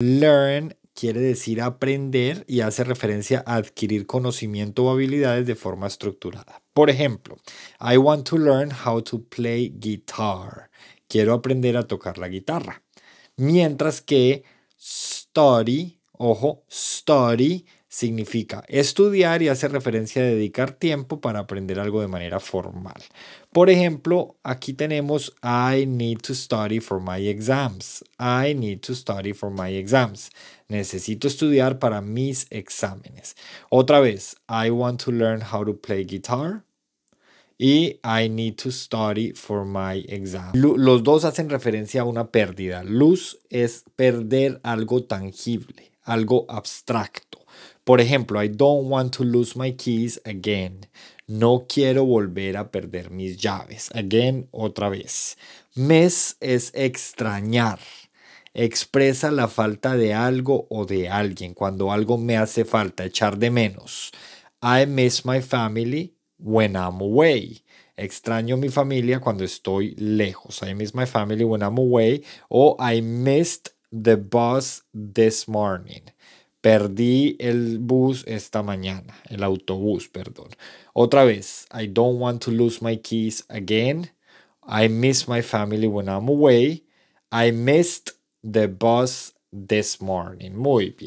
Learn quiere decir aprender y hace referencia a adquirir conocimiento o habilidades de forma estructurada. Por ejemplo, I want to learn how to play guitar. Quiero aprender a tocar la guitarra. Mientras que study, ojo, study significa estudiar y hace referencia a dedicar tiempo para aprender algo de manera formal. Por ejemplo, aquí tenemos I need to study for my exams. I need to study for my exams. Necesito estudiar para mis exámenes. Otra vez, I want to learn how to play guitar y I need to study for my exam. Los dos hacen referencia a una pérdida. Luz es perder algo tangible, algo abstracto. Por ejemplo, I don't want to lose my keys again. No quiero volver a perder mis llaves. Again, otra vez. Miss es extrañar expresa la falta de algo o de alguien, cuando algo me hace falta, echar de menos. I miss my family, when I'm away. Extraño mi familia cuando estoy lejos. I miss my family when I'm away. O I missed the bus this morning. Perdí el bus esta mañana, el autobús, perdón. Otra vez, I don't want to lose my keys again. I miss my family when I'm away. I missed the bus this morning. Muy bien.